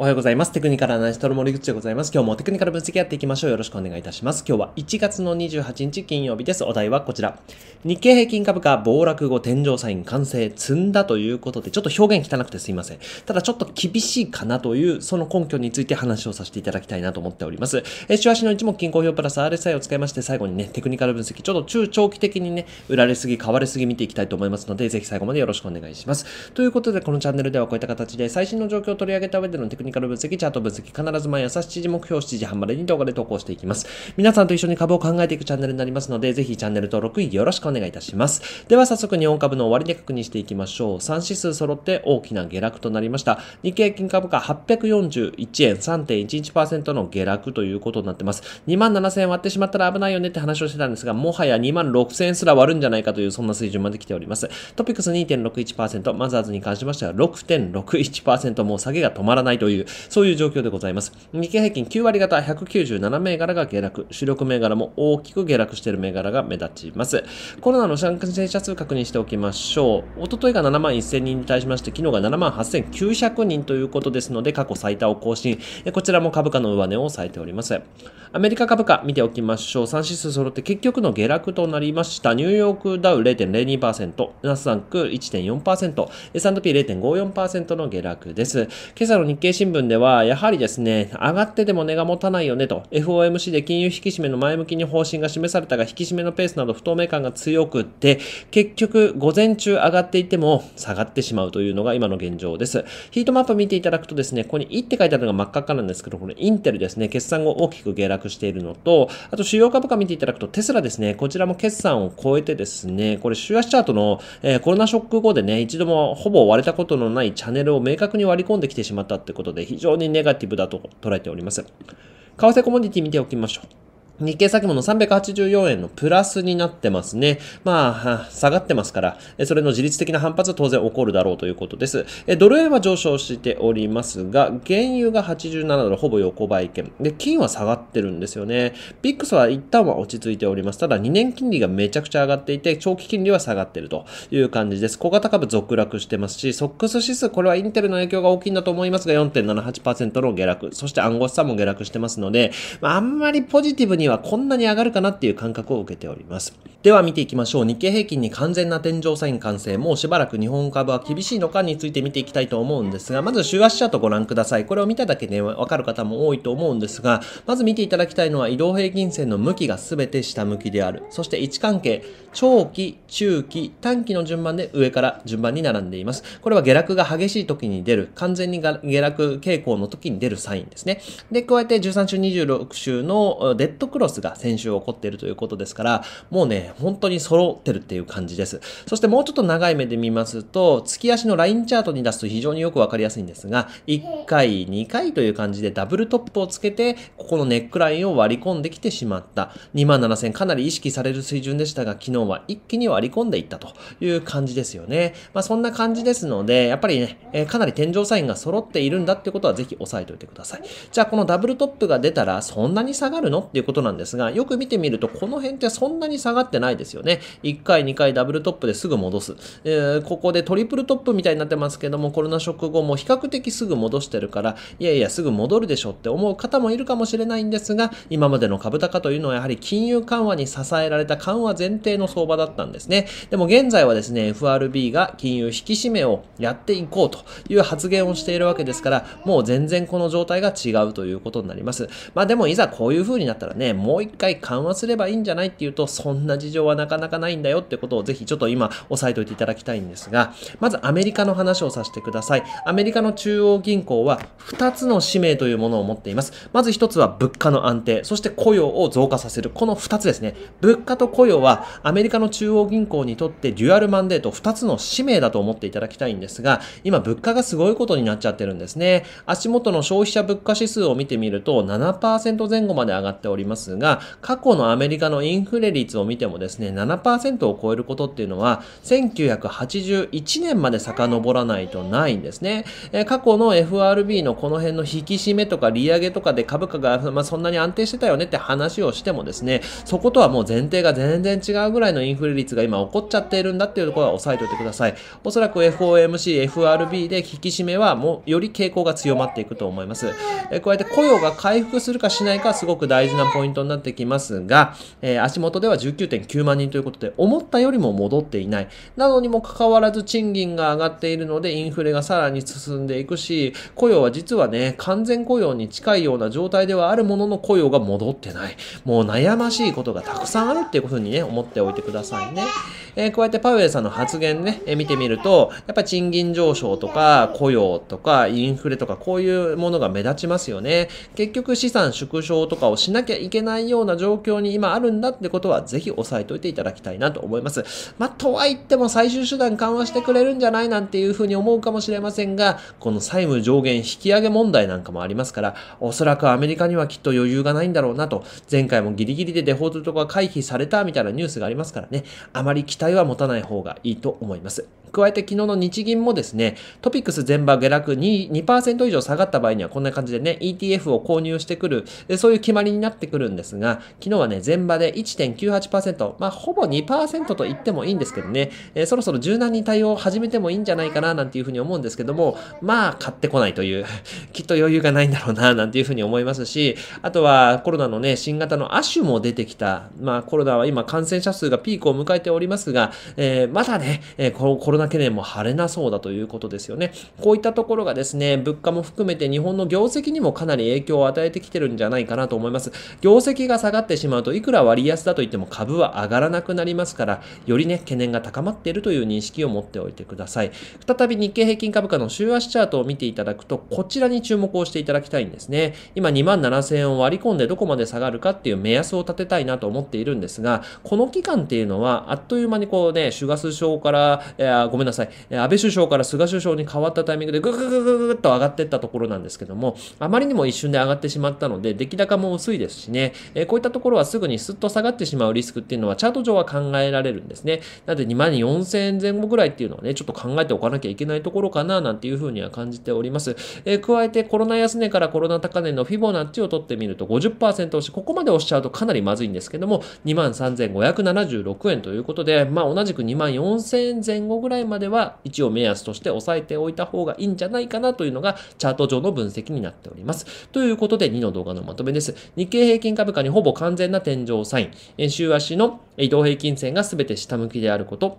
おはようございます。テクニカルアナリストの森口でございます。今日もテクニカル分析やっていきましょう。よろしくお願いいたします。今日は1月の28日金曜日です。お題はこちら。日経平均株価暴落後天井サイン完成積んだということで、ちょっと表現汚くてすいません。ただちょっと厳しいかなという、その根拠について話をさせていただきたいなと思っております。え週足の一目均衡表プラス RSI を使いまして、最後にね、テクニカル分析、ちょっと中長期的にね、売られすぎ、買われすぎ見ていきたいと思いますので、ぜひ最後までよろしくお願いします。ということで、このチャンネルではこういった形で最新の状況を取り上げた上でのテクニニカル分析、チャート分析、必ず毎朝7時目標7時半までに動画で投稿していきます。皆さんと一緒に株を考えていくチャンネルになりますので、ぜひチャンネル登録よろしくお願いいたします。では早速日本株の終値確認していきましょう。3指数揃って大きな下落となりました。日経金株価841円3.11%の下落ということになってます。2万7000円割ってしまったら危ないよねって話をしてたんですが、もはや2万6000円すら割るんじゃないかというそんな水準まで来ております。トピックス2.61%、マザーズに関しましては6.61%もう下げが止まらないというという、そういう状況でございます。日経平均9割方197銘柄が下落、主力銘柄も大きく下落している銘柄が目立ちます。コロナの感染者数確認しておきましょう。おとといが7万1000人に対しまして、昨日が7万8900人ということですので、過去最多を更新。こちらも株価の上値を抑えております。アメリカ株価見ておきましょう。3指数揃って結局の下落となりました。ニューヨークダウ0.02%、ナスダック1.4%、S&P0.54% の下落です。今朝の日経新聞では、やはりですね、上がってても値が持たないよねと、FOMC で金融引き締めの前向きに方針が示されたが、引き締めのペースなど不透明感が強くって、結局、午前中上がっていても下がってしまうというのが今の現状です。ヒートマップ見ていただくとですね、ここに1って書いてあるのが真っ赤っかなんですけど、このインテルですね、決算後大きく下落しているのと、あと主要株価見ていただくと、テスラですね、こちらも決算を超えてですね、これ週足チャートの、えー、コロナショック後でね、一度もほぼ割れたことのないチャンネルを明確に割り込んできてしまったってことことで非常にネガティブだと捉えております。為替コモディティ見ておきましょう。日経先物384円のプラスになってますね。まあ、下がってますから、それの自律的な反発は当然起こるだろうということです。ドル円は上昇しておりますが、原油が87ドル、ほぼ横ばい圏。で、金は下がってるんですよね。ビックスは一旦は落ち着いております。ただ、2年金利がめちゃくちゃ上がっていて、長期金利は下がってるという感じです。小型株続落してますし、ソックス指数、これはインテルの影響が大きいんだと思いますが、4.78%の下落。そして暗号資産も下落してますので、まあ、あんまりポジティブにははこんなに上がるかなっていう感覚を受けております。では見ていきましょう。日経平均に完全な天井サイン完成。もうしばらく日本株は厳しいのかについて見ていきたいと思うんですが、まず週足チャートご覧ください。これを見ただけでわかる方も多いと思うんですが、まず見ていただきたいのは移動平均線の向きが全て下向きである。そして位置関係、長期、中期、短期の順番で上から順番に並んでいます。これは下落が激しい時に出る、完全に下落傾向の時に出るサインですね。で、加えて13週26週のデッドクロスが先週起こっているということですから、もうね、本当に揃ってるっていう感じです。そしてもうちょっと長い目で見ますと、月足のラインチャートに出すと非常によくわかりやすいんですが、1回、2回という感じでダブルトップをつけて、ここのネックラインを割り込んできてしまった。27000かなり意識される水準でしたが、昨日は一気に割り込んでいったという感じですよね。まあそんな感じですので、やっぱりね、えー、かなり天井サインが揃っているんだってことはぜひ押さえておいてください。じゃあこのダブルトップが出たらそんなに下がるのっていうことなんなんですが、よく見てみると、この辺ってそんなに下がってないですよね。1回、2回ダブルトップですぐ戻す。えー、ここでトリプルトップみたいになってますけども、コロナショック後も比較的すぐ戻してるから、いやいや、すぐ戻るでしょって思う方もいるかもしれないんですが、今までの株高というのはやはり金融緩和に支えられた緩和前提の相場だったんですね。でも現在はですね、FRB が金融引き締めをやっていこうという発言をしているわけですから、もう全然この状態が違うということになります。まあでもいざこういう風になったらね、もう一回緩和すればいいんじゃないっていうと、そんな事情はなかなかないんだよってことをぜひちょっと今押さえておいていただきたいんですが、まずアメリカの話をさせてください。アメリカの中央銀行は2つの使命というものを持っています。まず1つは物価の安定、そして雇用を増加させる。この2つですね。物価と雇用はアメリカの中央銀行にとってデュアルマンデート2つの使命だと思っていただきたいんですが、今物価がすごいことになっちゃってるんですね。足元の消費者物価指数を見てみると7%前後まで上がっております。ますが、過去のアメリカのインフレ率を見てもですね、7%を超えることっていうのは、1981年まで遡らないとないんですね。え過去の FRB のこの辺の引き締めとか利上げとかで株価が、まあ、そんなに安定してたよねって話をしてもですね、そことはもう前提が全然違うぐらいのインフレ率が今起こっちゃっているんだっていうところは押さえておいてください。おそらく FOMC、FRB で引き締めはもうより傾向が強まっていくと思います。え加えて雇用が回復するかしないかすごく大事なポイントントになってきますが、えー、足元では19.9万人ということで、思ったよりも戻っていない。なのにもかかわらず賃金が上がっているので、インフレがさらに進んでいくし、雇用は実はね、完全雇用に近いような状態ではあるものの雇用が戻ってない。もう悩ましいことがたくさんあるっていうふうにね、思っておいてくださいね。えー、やってパウエルさんの発言ね、えー、見てみると、やっぱ賃金上昇とか、雇用とか、インフレとか、こういうものが目立ちますよね。結局資産縮小とかをしなきゃいけけないような状況に今あるんだってことは、ぜひ押さえておいていただきたいなと思います。まあ、とはいっても最終手段緩和してくれるんじゃないなんていうふうに思うかもしれませんが、この債務上限引き上げ問題なんかもありますから、おそらくアメリカにはきっと余裕がないんだろうなと、前回もギリギリでデフォルトが回避されたみたいなニュースがありますからね、あまり期待は持たない方がいいと思います。加えて昨日の日銀もですね、トピックス全場下落 2%, 2以上下がった場合にはこんな感じでね、ETF を購入してくる、そういう決まりになってくるんですが、昨日はね、全場で1.98%、まあ、ほぼ2%と言ってもいいんですけどね、えー、そろそろ柔軟に対応を始めてもいいんじゃないかな、なんていうふうに思うんですけども、まあ、買ってこないという、きっと余裕がないんだろうな、なんていうふうに思いますし、あとはコロナのね、新型の亜種も出てきた、まあ、コロナは今感染者数がピークを迎えておりますが、えー、まだね、えー、コロナ懸念も晴れなそうだということですよね。こういったところがですね、物価も含めて日本の業績にもかなり影響を与えてきてるんじゃないかなと思います。業績が下がってしまうといくら割安だと言っても株は上がらなくなりますからよりね懸念が高まっているという認識を持っておいてください再び日経平均株価の週足チャートを見ていただくとこちらに注目をしていただきたいんですね今2万7000円を割り込んでどこまで下がるかっていう目安を立てたいなと思っているんですがこの期間っていうのはあっという間にこうね菅首相から、ごめんなさい安倍首相から菅首相に変わったタイミングでぐぐぐぐぐっと上がっていったところなんですけどもあまりにも一瞬で上がってしまったので出来高も薄いですしねえこういったところはすぐにすっと下がってしまうリスクっていうのはチャート上は考えられるんですね。なので2万4000円前後ぐらいっていうのはね、ちょっと考えておかなきゃいけないところかななんていうふうには感じております。え加えてコロナ安値からコロナ高値のフィボナッチを取ってみると50%押し、ここまで押しちゃうとかなりまずいんですけども、23,576円ということで、まあ同じく24,000万円前後ぐらいまでは一応目安として押さえておいた方がいいんじゃないかなというのがチャート上の分析になっております。ということで2の動画のまとめです。日経平均株価にほぼ完全な天井サイン、週足の移動平均線が全て下向きであること、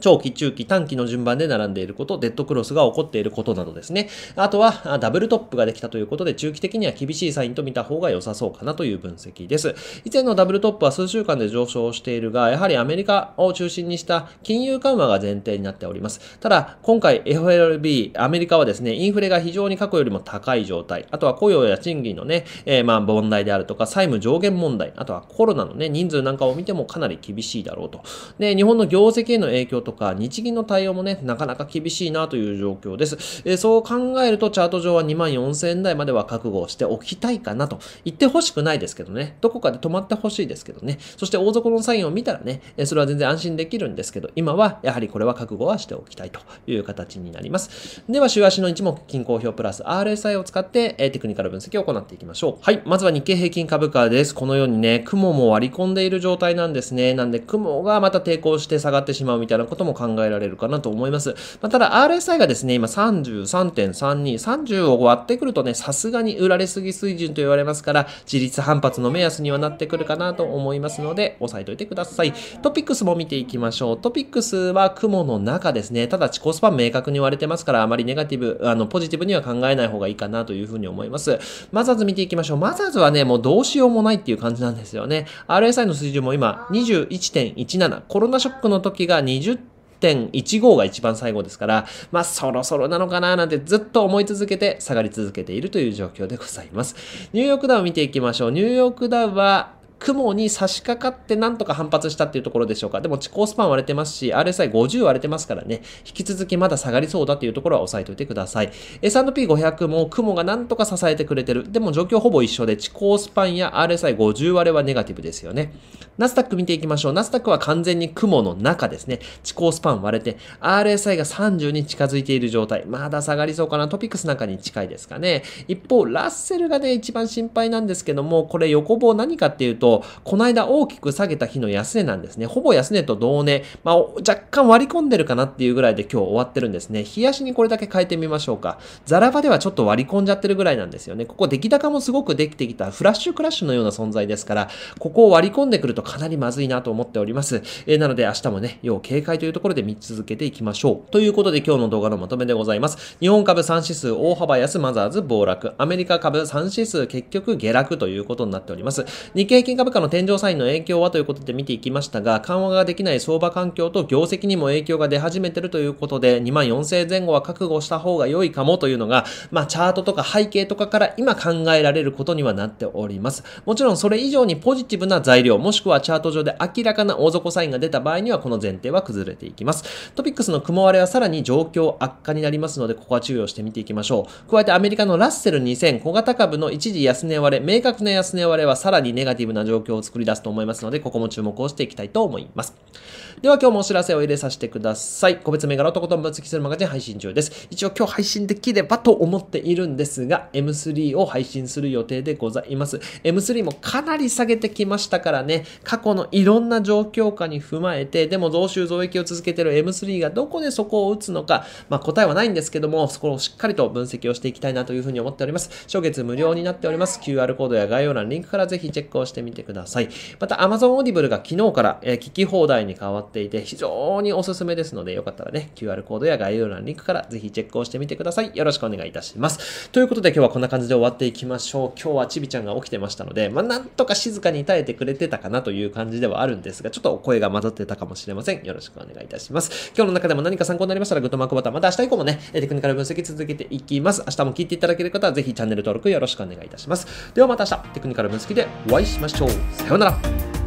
長期、中期、短期の順番で並んでいること、デッドクロスが起こっていることなどですね。あとは、ダブルトップができたということで、中期的には厳しいサインと見た方が良さそうかなという分析です。以前のダブルトップは数週間で上昇しているが、やはりアメリカを中心にした金融緩和が前提になっております。ただ、今回 FLB、アメリカはですね、インフレが非常に過去よりも高い状態、あとは雇用や賃金のね、えー、まあ問題であるとか、債務上限問題、あとはコロナのね、人数なんかを見てもかなり厳しいだろうと。で、日本の業績への影響とか、日銀の対応もね、なかなか厳しいなという状況です。えー、そう考えると、チャート上は2万4000円台までは覚悟しておきたいかなと。言ってほしくないですけどね。どこかで止まってほしいですけどね。そして、大底のサインを見たらね、えそれは全然安心できるんですけど、今は、やはりこれは覚悟はしておきたいという形になります。では、週足の一目、均衡表プラス RSI を使って、えテクニカル分析を行っていきましょう。はい。まずは日経平均株価です。このようにね、雲も割り込んでいる状態なんですね。なんで、雲がまた抵抗して下がってしまうみたいなことことも考えられるかなと思います。まあ、ただ RSI がですね、今33.32、30を割ってくるとね、さすがに売られすぎ水準と言われますから、自立反発の目安にはなってくるかなと思いますので、押さえておいてください。トピックスも見ていきましょう。トピックスは雲の中ですね。ただ、チコスパ明確に割れてますから、あまりネガティブ、あの、ポジティブには考えない方がいいかなというふうに思います。マザーズ見ていきましょう。マザーズはね、もうどうしようもないっていう感じなんですよね。RSI の水準も今、21.17。コロナショックの時が20 1 1 5が一番最後ですから、まあそろそろなのかななんてずっと思い続けて下がり続けているという状況でございます。ニューヨークダウ見ていきましょう。ニューヨークダウは雲に差し掛かってなんとか反発したっていうところでしょうか。でも、地高スパン割れてますし、RSI50 割れてますからね、引き続きまだ下がりそうだっていうところは押さえておいてください。S&P500 も雲がなんとか支えてくれてる。でも、状況ほぼ一緒で、地高スパンや RSI50 割れはネガティブですよね。ナスダック見ていきましょう。ナスダックは完全に雲の中ですね。地高スパン割れて、RSI が30に近づいている状態。まだ下がりそうかな。トピックスなんかに近いですかね。一方、ラッセルがね、一番心配なんですけども、これ横棒何かっていうと、と、この間大きく下げた日の安値なんですね。ほぼ安値と同値、まあ、若干割り込んでるかなっていうぐらいで今日終わってるんですね。冷やしにこれだけ変えてみましょうか。ザラ場ではちょっと割り込んじゃってるぐらいなんですよね。ここ出来高もすごくできてきたフラッシュクラッシュのような存在ですから、ここを割り込んでくるとかなりまずいなと思っております。えー、なので明日もね、要警戒というところで見続けていきましょう。ということで今日の動画のまとめでございます。日本株3指数大幅安マザーズ暴落。アメリカ株3指数結局下落ということになっております。日経金株価の天井サインの影響はということで見ていきましたが、緩和ができない相場環境と業績にも影響が出始めてるということで、2万4000円前後は覚悟した方が良いかもというのが、まあ、チャートとか背景とかから今考えられることにはなっております。もちろんそれ以上にポジティブな材料、もしくはチャート上で明らかな大底サインが出た場合には、この前提は崩れていきます。トピックスの雲割れはさらに状況悪化になりますので、ここは注意をしてみていきましょう。加えてアメリカのラッセル2000小型株の一時安値割れ、明確な安値割れはさらにネガティブな状況を作り出すと思いますので、ここも注目をしていきたいと思います。では今日もお知らせを入れさせてください。個別銘柄とことん分析するマガジン配信中です。一応今日配信できればと思っているんですが、M3 を配信する予定でございます。M3 もかなり下げてきましたからね、過去のいろんな状況下に踏まえて、でも増収増益を続けている M3 がどこでそこを打つのか、まあ、答えはないんですけども、そこをしっかりと分析をしていきたいなというふうに思っております。初月無料になっております。QR コードや概要欄、リンクからぜひチェックをしてみててください。また Amazon Audible が昨日から、え聞き放題に変わっていて非常におすすめですのでよかったらね、QR コードや概要欄リンクからぜひチェックをしてみてください。よろしくお願いいたします。ということで今日はこんな感じで終わっていきましょう。今日はちびちゃんが起きてましたので、まあ、なんとか静かに耐えてくれてたかなという感じではあるんですが、ちょっとお声が混ざってたかもしれません。よろしくお願いいたします。今日の中でも何か参考になりましたらグッドマークボタン、また明日以降もね、テクニカル分析続けていきます。明日も聞いていただける方はぜひチャンネル登録よろしくお願いいたします。ではまた明日、テクニカル分析でお会いしましょう。さようなら